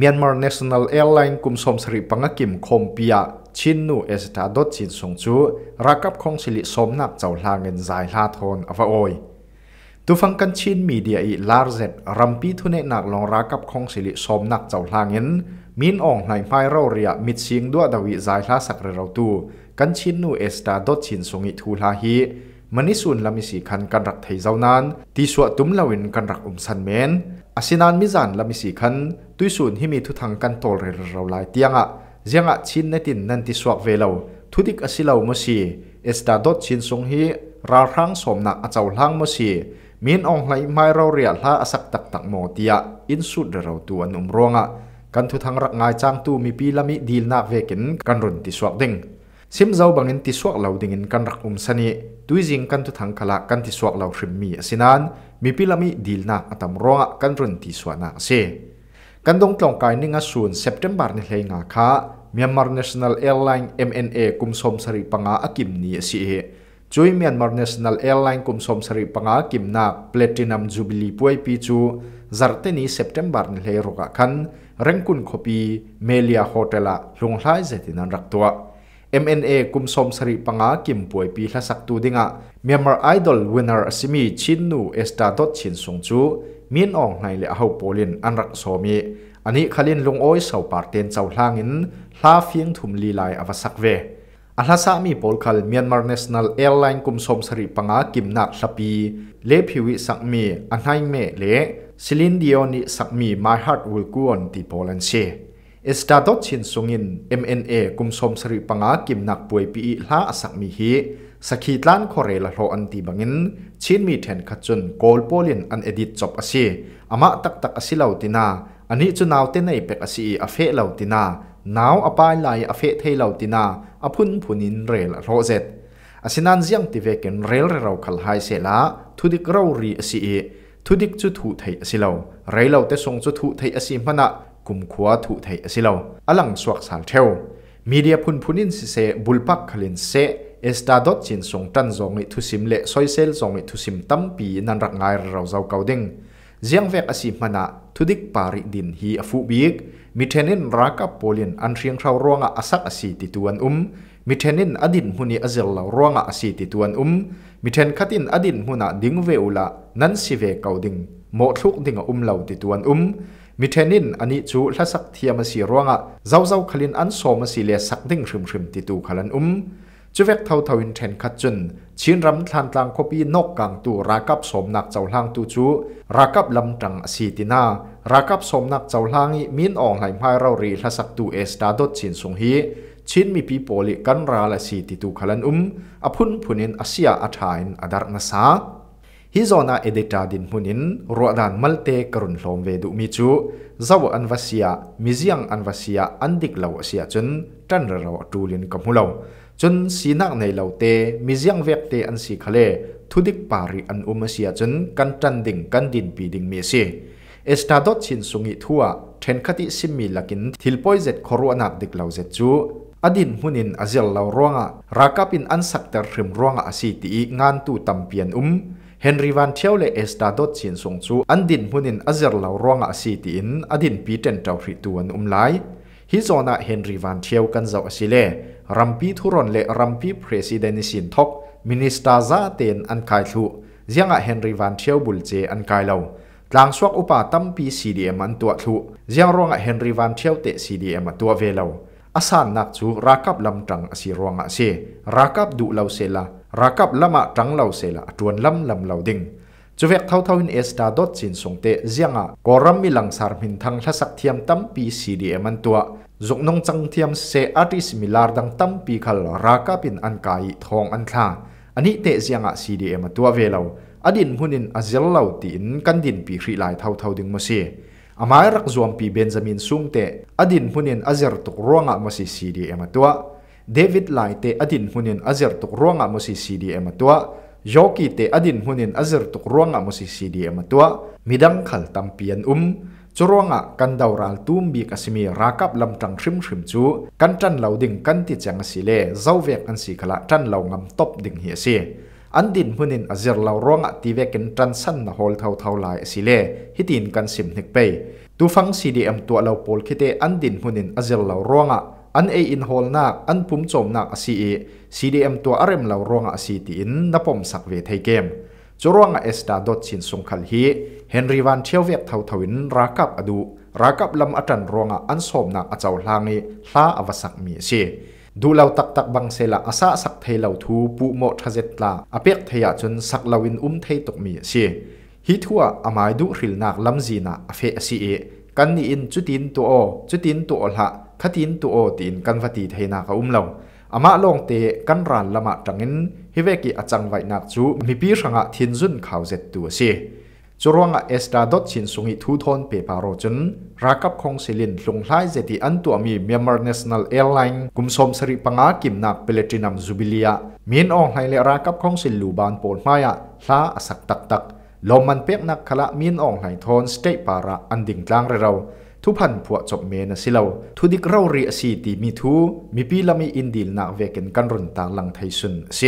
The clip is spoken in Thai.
มียนมาร์เนชั่นแนลแอร์ไลน์กุมสมสริปังกิมคอมพิียชินนูเอสตาดอตจินสงจูรักับคงสิริสมนักเจ้าลางเงินใจลาทนอฟออยตุฟังกันชินมีเดียอีลาร์เซ็ตรัมปีทุเนนักลองรักับคงสิริสมนักเจ้าลางเงินมินอ่องในไฟเราเรียมิดชิงด้วยดาวิใจลาสักเรารตู กันชินนูเอสตาดอตจินสงอิทูลาฮีมันนิสุนลามิสิคันกานรักไทยเจ้านั้นที่สวดตุ้มเลวินกานรักอุ้มสันเมนอาศัยนันมิจันและมิสิขันตุยสุนที่มีทุทางกันตัวเรารลายเตียงอ่ะเจียงอ่ะชินในตินนันติสวกเวลาทุดิกอาศัยเหล่ามุสีเอสตาดดชินสงฮีราครังสมนักอาเจ้าหลังมุสีมีนองไหลไม่เราเรียละอาศักตักตักโมเตียอินสุดเราตัวนุ่มรวงอ่ะกันทุทางรักงายจางตูมีปีละมิดีลนักเวกินกันรุนติสวกดิ่งซิมเจ้าบังอินติสวกเหล่าดิ่งกันรักอุมสนีตุยจิงกันทุทังคละกันติสวกเหล่าริมมีสินันมีพิลามีดีลนาอตมรองกันรุนติสวนาเซกันดงตรงกายนิ่งส่วนเซปเทมบาร์ในเลงาคาเมียนมาร์เน national airline MNA คุมสมสริปังอาคิมนีสิเอจุยเมียนมาร์เนชั่นแนลแอร์ไลน์คุมสมสริปังอาคิมนาเพลตินัมจูบิลีป่วยปีจูจัดเตนีเซปเทมบาร์ในเลรกคันเร่งคุณคบีเมลียโฮเทละลงไลเจตินันรักตัว MNA kumsom sari panga kim puai pi hlasak tu dinga Myanmar Idol winner asimi chinnu esta dot chin sung chu min ong ngai le ho polin anrak somi ani khalin lung oi sau par ten chau hlangin hla fiang thum li lai avasak ve ahlasa mi polkal Myanmar National Airline kumsom sari panga kim nak hlapi le phiwi sak mi anhai me le Celine Dion ni sak mi my heart will go on ti polan se เอสตาดอชินซงินเเอ็ม MNA กุมสมสริปังอากิมนักป่วยปีละสักมีฮีสกีตลานคอเรลาโรอันตีบังินชินมีแทนขจุนโกลโปลินอันเอดิตจบอาศัยอามาตักตักอาศิลาวตินาอันนี้จะนาวเตนในเป็กอาศีอาเฟลาวตินานาวอาปายไลอาเฟทเฮลาวตินาอพุนพุนินเรลาโรเซตอาศินันเซียงติเวกินเรลเราคัลไฮเซลาทุดิกรารีอาศีทุดิกจุดถูไทยอาศิลาวไรเราเตส่งจุดถูไทยอาศีมันะ kum khua thu thei asilo alang suak sal theo media phun phunin si se bulpak khalin se esta dot chin song tan zongi thu sim le soi sel zongi thu sim tam pi nan rak ngai rau zau kau ding ziang vek asi mana thudik pari din hi afu biik mithenin raka polin an riang thau ronga asak asi ti tuan um mithenin adin huni azel la ronga asi ti tuan um mithen khatin adin huna ding veula nan si ve kau ding mo thluk ding um lau ti tuan um มิเทนินอันนี้จูละสักเทียมสีร่วงอ่ะเจ้าเจ้าขลินอันโซมสีเลียสักดิ่งริมริมติดตูขลันอุ้มจูเวกเท่าเท่าอินเทนขัดจนชิ้นรำทานตางคบีนกกังตูรากับสมนักเจ้าล่างตูจูรากับลำตังสีตินารากับสมนักเจ้าล่างมินอ่องไหลไม่เรารีละสักตูเอสตาดดชินสงฮีชิ้นมีปีโปลิกันราละสีติดตูขลันอุ้มอพุนพุนินอาเซียอาทายนอดารนสซาฮิโซนาเอเดตาดินหุนินรัวดานมัลเตกรุนลมเวดุมิจูซาวอันวาเซียมิจียงอันวาเซียอันดิกลาวเซียจนจันราวอจูลินกมุลาจนสีนักในลาวเตมิจียงเวกเตอันสีคาเลทุดิกปารีอันอุมาเซียจนกันจันดิงกันดินปีดิงเมซีเอสตาดอตชินสุงิทัวเทนคติสิมิลักินทิลปอยเซตโครวนัดดิกลาวเซจูอดินหุนินอาเซลลาวรวงะรากับินอันสักเตอร์ริมรวงะอาซีตีงานตูตัมเปียนอุม Henry Van Thieu le Esta Dot Chin Song Chu an din hunin azer lo ronga si ti in adin pi ten tau hri tu an um lai hi zona Henry Van Thieu kan zau asile rampi thuron le rampi president sin thok minister za ten an kai thu zianga Henry Van Thieu bul che an kai lo tlang suak upa tampi CDM an tua thu ziang ronga Henry Van Thieu te CDM atua ve lo asan nak chu rakap lam tang asi ronga se rakap du lo se la รักับลำะจังเล่าเสละจวนลำลำเล่าดิ่งจูเวกเท่าเท่าหินเอสตาดอดสินสงเตเจียงอ่ะกอรัมมีหลังสารมินทางทศเทียมตั้มปีซีดีเอ็มตัวจกนงจังเทียมเซอาริสมิลาร์ดังตั้มปีขัลรากับเป็นอันกายทองอันทาอันนี้เตเจียงอ่ะซีดีเอ็มตัวเวลาอดินหุ่นินอาเซลเล่าตินกันดินปีขีลายเท่าเท่าดิ่งมาเสียอามายรักจวมปีเบนจามินสงเตอดินหุ่นินอาเซลตกร่วงอ่ะมั่วเสียซีดีเอ็มตัว David lai te adin hunin azir tuk ruanga mo si CDM atua Joki te adin hunin azir tuk ruanga mo si CDM tua. midang khal tampian um churuanga kan daural tumbi kasimi rakap lam tang shrim shrim chu kan tan lo ding kan ti chang si le zawvek an si khala tan lo ngam top ding hi si an din hunin azir lo ronga tiwe ken tan san na hol thau thau lai si le hitin kan sim hnik pe tu fang cdm tua lo pol khite an din hunin azir lo ronga อันเออินโฮลนักอันพุ่มโจมนักซีเอซีดีเอ็มตัวอารมณ์เราร้องอาซีตินนับผมสักเวทไทยเกมจรวงอาเอสตาดอดชินสงขัลฮีเฮนรีวันเชียวเวกเทาทวินรากับอดูรากับลำอาจารย์รวงอาอันโสมนักอาจารลางิทาอวสักมีเชดูเราตักตักบังเซลาอาสักเทยเราทูปูโมทะเจตลาอาเปียกทียจนสักเลาวินอุ้มเทตกมีเชฮิทัวอามายดูริลนักลำจีนาเฟซีเอกันนี้อินจุดินตัวอจุดินตัวหละขัดินตัวอตีนกันฟัตีเทนาเขาอุ้มเราอามาลงเตะกันรันละมาจังเงินฮิเวกิอาจังไว้นักจูมีปีสงะทินซุนเขาเจ็ดตัวเสียจรวงเอสตาดดชินสุงิทูทอนเปปาโรจนรักับคงสิลินลงไล่เจติอันตัวมีเมียมาร์เนชั่นแนลแอร์ไลน์กุมสมสริปังอากิมนักเปเลตินัมซูบิเลียมีนองไฮเลรักับคงสิลูบานโปนมายะลาอสักตักตักลมมันเปียกนักขละมีนองไฮทอนสเตปาระอันดิ่งกลางเรเราทุพันผัวจบเมนสิเลาทุดิกเราเรียสีตีมีทู มีปีละมีอินดีลนาเวกันกันรุนต่างหลังไทยสุนเส